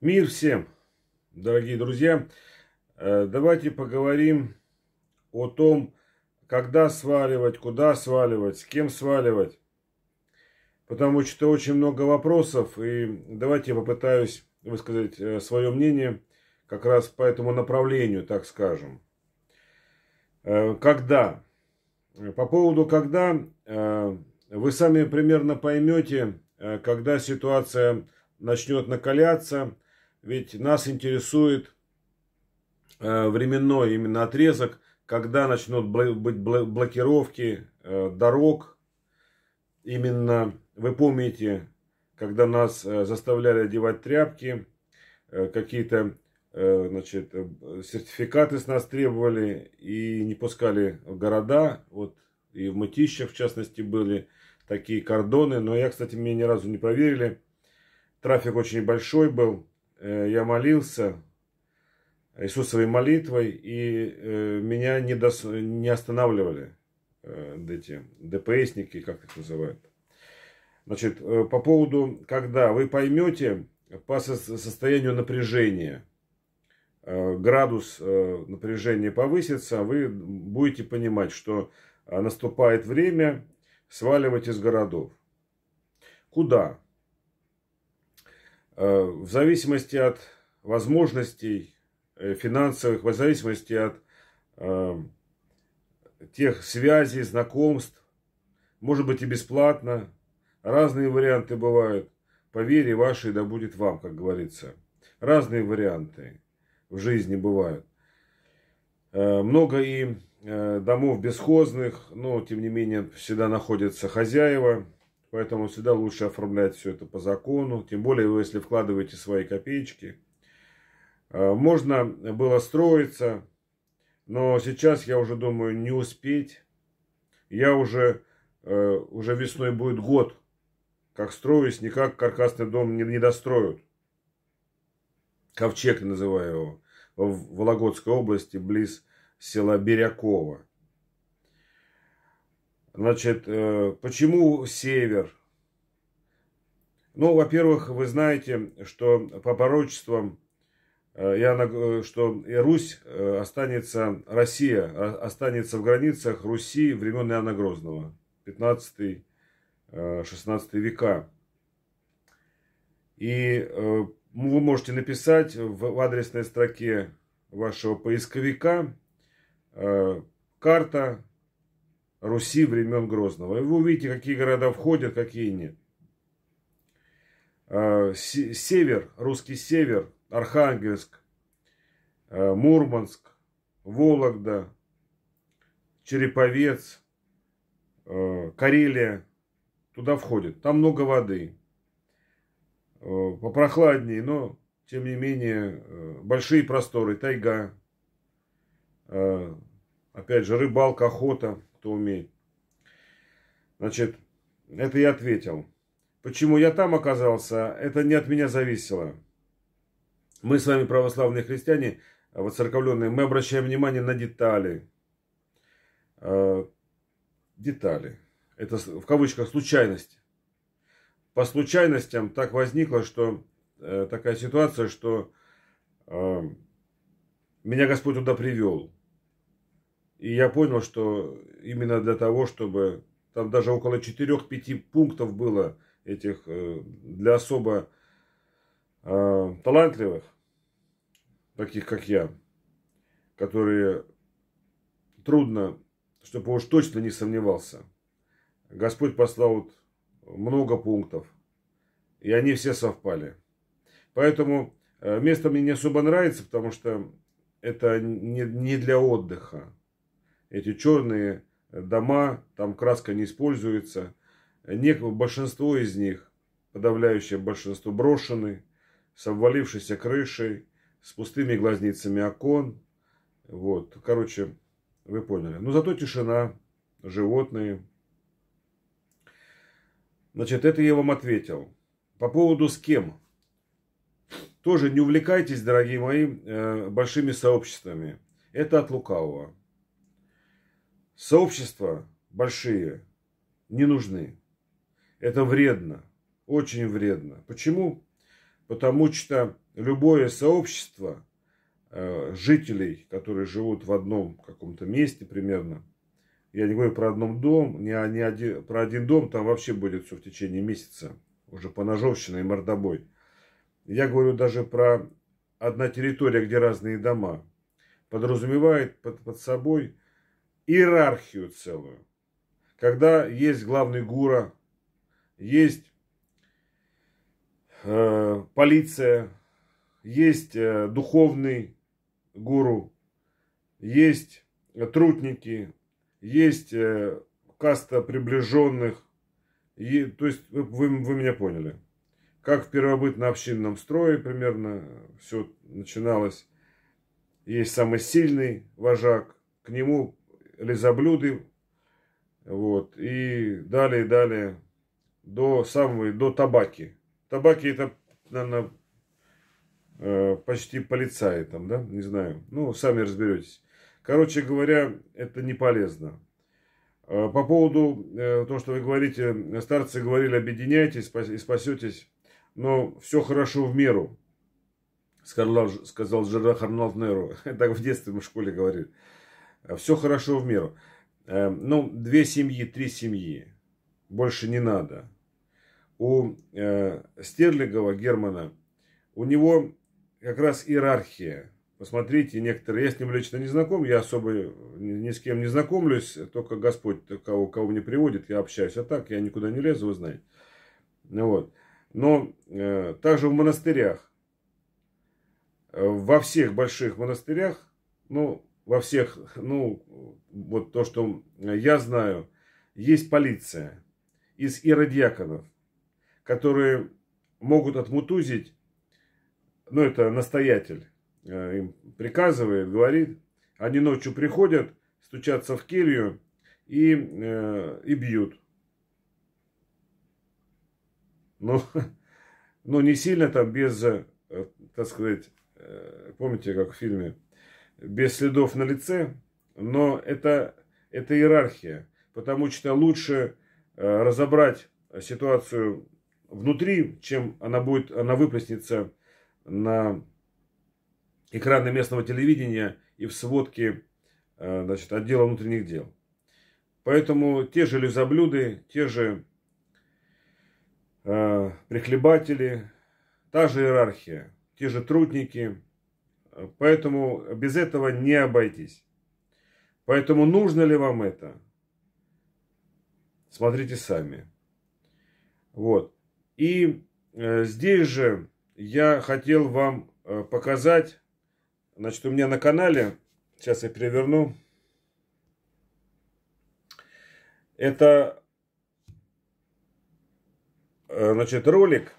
Мир всем, дорогие друзья! Э, давайте поговорим о том, когда сваливать, куда сваливать, с кем сваливать. Потому что очень много вопросов, и давайте я попытаюсь высказать э, свое мнение как раз по этому направлению, так скажем. Э, когда? По поводу когда, вы сами примерно поймете, когда ситуация начнет накаляться – ведь нас интересует э, временной именно отрезок, когда начнут быть блокировки э, дорог. Именно, вы помните, когда нас э, заставляли одевать тряпки, какие-то значит, сертификаты с нас требовали и не пускали в города. Вот и в Мытищах, в частности, были такие кордоны. Но я, кстати, мне ни разу не поверили. Трафик очень большой был. Э, я молился Иисусовой молитвой, и э, меня не, дос... не останавливали э, эти ДПСники, как их называют. Значит, по поводу, когда вы поймете по состоянию напряжения, градус напряжения повысится, вы будете понимать, что наступает время сваливать из городов. Куда? Э, в зависимости от возможностей э, финансовых, в зависимости от э, тех связей, знакомств, может быть и бесплатно, разные варианты бывают. По вере вашей да будет вам, как говорится. Разные варианты в жизни бывают. Много и домов бесхозных, но тем не менее всегда находятся хозяева, Поэтому всегда лучше оформлять все это по закону. Тем более, вы если вкладываете свои копеечки. Э, можно было строиться, но сейчас я уже думаю не успеть. Я уже, э, уже весной будет год, как строюсь, никак каркасный дом не, не достроят. Ковчег называю его. В Вологодской области, близ села Берякова. Значит, э, почему север? Ну, во-первых, вы знаете, что по пророчествам, э, я, э, что Русь останется, Россия а, останется в границах Руси времен Иоанна Грозного, 15-16 века. И вы можете написать в адресной строке вашего поисковика карта Руси времен Грозного. И вы увидите, какие города входят, какие нет. А, север, русский север, Архангельск, а, Мурманск, Вологда, Череповец, а, Карелия. Туда входит. Там много воды. Попрохладнее, но тем не менее большие просторы, тайга, опять же рыбалка, охота – кто умеет. Значит, это я ответил. Почему я там оказался, это не от меня зависело. Мы с вами, православные христиане, воцерковленные, мы обращаем внимание на детали. Э, детали. Это в кавычках случайность. По случайностям так возникло, что э, такая ситуация, что э, меня Господь туда привел. И я понял, что именно для того, чтобы там даже около 4-5 пунктов было этих э, для особо э, талантливых, таких как я, которые трудно, чтобы уж точно не сомневался. Господь послал вот много пунктов, и они все совпали. Поэтому э, место мне не особо нравится, потому что это не, не для отдыха эти черные э, дома, там краска не используется. Не, большинство из них, подавляющее большинство, брошены с обвалившейся крышей, с пустыми глазницами окон. Вот, короче, вы поняли. Но зато тишина, животные. Значит, это я вам ответил. По поводу с кем. Тоже не увлекайтесь, дорогие мои, э, большими сообществами. Это от лукавого. Сообщества большие не нужны. Это вредно, очень вредно. Почему? Потому что любое сообщество э, жителей, которые живут в одном каком-то месте примерно, я не говорю про одном дом, не, а не один, про один дом, там вообще будет все в течение месяца. Уже по поножовщина и мордобой. Я говорю даже про одна территория, где разные дома. Подразумевает под, под собой иерархию целую. Когда есть главный гура, есть э, полиция, есть э, духовный гуру, есть э, трутники, есть э, каста приближенных. И, то есть вы, вы меня поняли. Как в первобытном общинном строе примерно все начиналось. Есть самый сильный вожак, к нему лизоблюдів. Вот. И далее, далее, до самой, до табаки. Табаки это, наверное, э, почти полицаи там, да, не знаю. Ну, сами разберетесь. Короче говоря, это не полезно. Э, по поводу э, того, что вы говорите, старцы говорили, объединяйтесь и спасетесь, но все хорошо в меру, сказал, сказал Жерар Неру. Так в детстве мы в школе говорили. Э, Все хорошо в меру. Эм, ну, две семьи, три семьи. Больше не надо. У э, Стерлигова Германа, у него как раз иерархия. Посмотрите, некоторые, я с ним лично не знаком, я особо ни с кем не знакомлюсь, только Господь кого, кого не приводит, я общаюсь, а так я никуда не лезу, вы знаете. Ну вот. Но э, также в монастырях, э, во всех больших монастырях, ну, во всех, ну, вот то, что я знаю, есть полиция из иродиаконов, которые могут отмутузить, ну, это настоятель э, им приказывает, говорит, они ночью приходят, стучатся в келью и, э, и бьют. Но, ну, но ну, не сильно там без, э, так сказать, помните, как в фильме без следов на лице, но это, это иерархия, потому что лучше э, разобрать ситуацию внутри, чем она будет, она выплеснется на экраны местного телевидения и в сводке э, значит, отдела внутренних дел. Поэтому те же лизоблюды, те же э, прихлебатели, та же иерархия, те же трудники – Поэтому без этого не обойтись. Поэтому нужно ли вам это? Смотрите сами. Вот. И э, здесь же я хотел вам э, показать, значит, у меня на канале, сейчас я переверну, это, э, значит, ролик,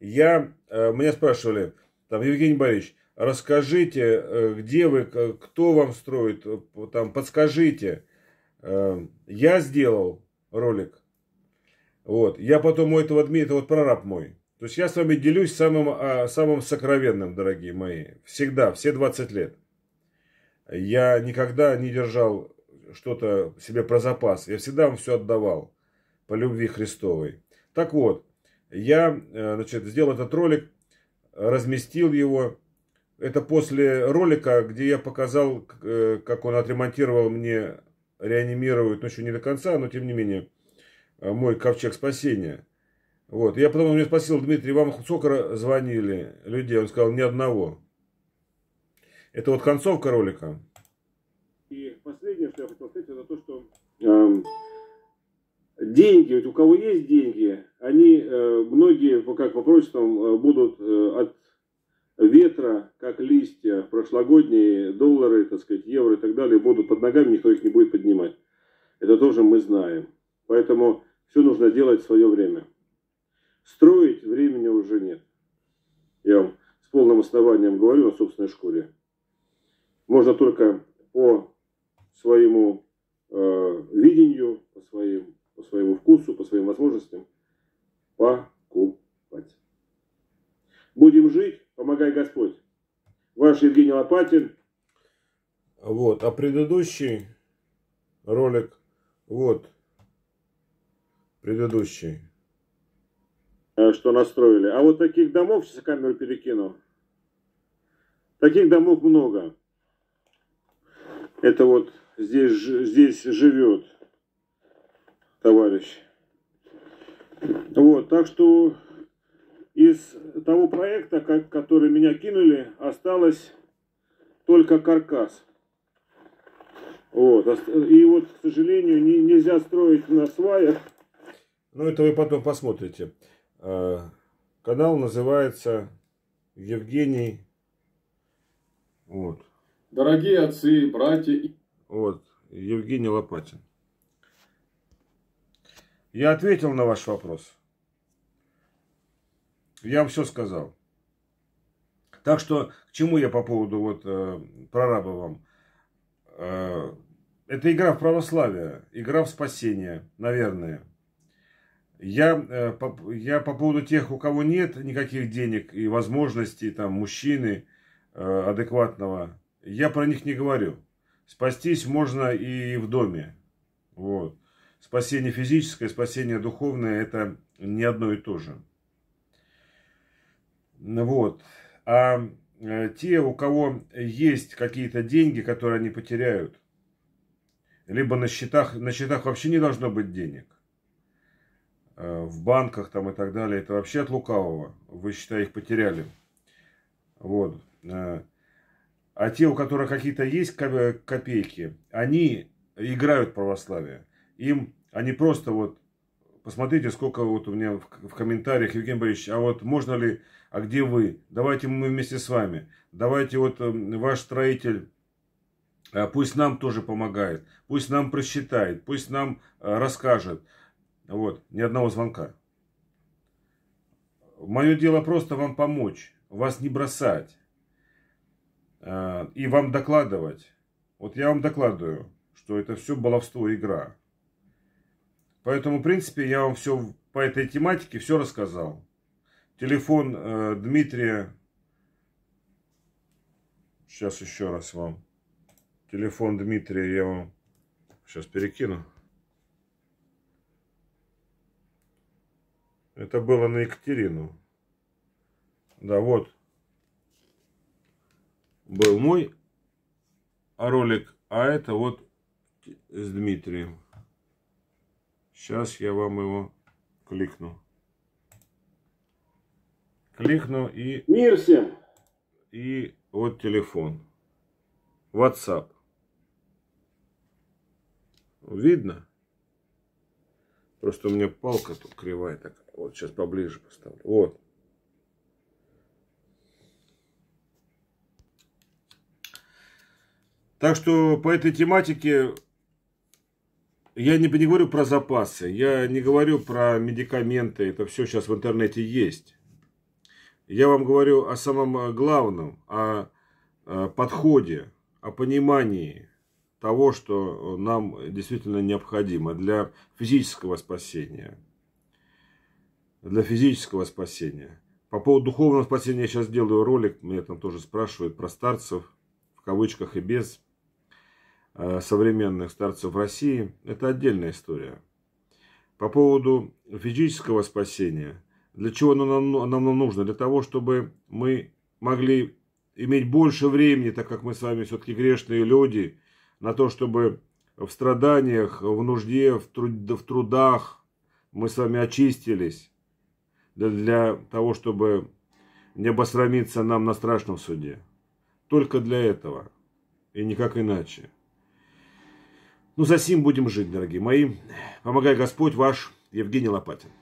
я, э, меня спрашивали, там, Евгений Борисович, расскажите, э, где вы, кто вам строит, э, там, подскажите. Э, я сделал ролик. Вот. Я потом у этого Дмитрия это вот прораб мой. То есть я с вами делюсь самым, а, самым сокровенным, дорогие мои. Всегда, все 20 лет. Я никогда не держал что-то себе про запас. Я всегда вам все отдавал по любви Христовой. Так вот, я значит, сделал этот ролик, разместил его это после ролика, где я показал, э, как он отремонтировал мне, реанимирует, но ну, еще не до конца, но тем не менее, э, мой ковчег спасения. Вот. Я потом у меня спросил, Дмитрий, вам сколько звонили людей? Он сказал, ни одного. Это вот концовка ролика. И последнее, что я хотел сказать, это то, что эм, деньги, вот у кого есть деньги, они э, многие, как по прочествам, э, будут э, от ветра, как листья, прошлогодние доллары, так сказать, евро и так далее будут под ногами, никто их не будет поднимать. Это тоже мы знаем. Поэтому все нужно делать в свое время. Строить времени уже нет. Я вам с полным основанием говорю о собственной школе. Можно только по своему э, видению, по, своим, по своему вкусу, по своим возможностям покупать. Будем жить, помогай Господь. Ваш Евгений Лопатин. Вот, а предыдущий ролик, вот, предыдущий. Э, что настроили. А вот таких домов, сейчас камеру перекину, таких домов много. Это вот здесь, здесь живет товарищ. Вот, так что из того проекта, который меня кинули, осталось только каркас. Вот. И вот, к сожалению, не, нельзя строить на сваях. Ну, это вы потом посмотрите. А, канал называется Евгений. Вот. Дорогие отцы, братья. Вот. Евгений Лопатин. Я ответил на ваш вопрос. Я вам все сказал. Так что, к чему я по поводу вот э, прораба вам? Э, это игра в православие, игра в спасение, наверное. Я, э, по, я по поводу тех, у кого нет никаких денег и возможностей, там, мужчины э, адекватного, я про них не говорю. Спастись можно и в доме. Вот. Спасение физическое, спасение духовное – это не одно и то же. Вот. А э, те, у кого есть какие-то деньги, которые они потеряют, либо на счетах, на счетах вообще не должно быть денег, э, в банках там и так далее, это вообще от лукавого, вы счета их потеряли. Вот. Э, а те, у которых какие-то есть копейки, они играют православие. Им они просто вот посмотрите, сколько вот у меня в, в комментариях, Евгений Борисович, а вот можно ли, а где вы? Давайте мы вместе с вами. Давайте вот эм, ваш строитель э, пусть нам тоже помогает, пусть нам просчитает, пусть нам э, расскажет. Вот, ни одного звонка. Мое дело просто вам помочь, вас не бросать э, и вам докладывать. Вот я вам докладываю, что это все баловство, игра. Поэтому, в принципе, я вам все по этой тематике все рассказал. Телефон э, Дмитрия. Сейчас еще раз вам. Телефон Дмитрия я вам сейчас перекину. Это было на Екатерину. Да, вот. Был мой ролик, а это вот с Дмитрием. Сейчас я вам его кликну. Кликну и... Мир всем! И вот телефон. WhatsApp. Видно? Просто у меня палка тут кривая так Вот сейчас поближе поставлю. Вот. Так что по этой тематике я не, не говорю про запасы, я не говорю про медикаменты, это все сейчас в интернете есть. Я вам говорю о самом э, главном, о, о э, подходе, о понимании того, что э, нам действительно необходимо для физического спасения. Для физического спасения. По поводу духовного спасения я сейчас делаю ролик, меня там тоже спрашивают про старцев, в кавычках и без. Э, современных старцев России, это отдельная история. По поводу физического спасения, для чего оно нам, нам нужно? Для того, чтобы мы могли иметь больше времени, так как мы с вами все-таки грешные люди, на то, чтобы в страданиях, в нужде, в, труд, в трудах мы с вами очистились для, для того, чтобы не обосрамиться нам на страшном суде. Только для этого и никак иначе. Ну, за сим будем жить, дорогие мои. Помогай Господь ваш Евгений Лопатин.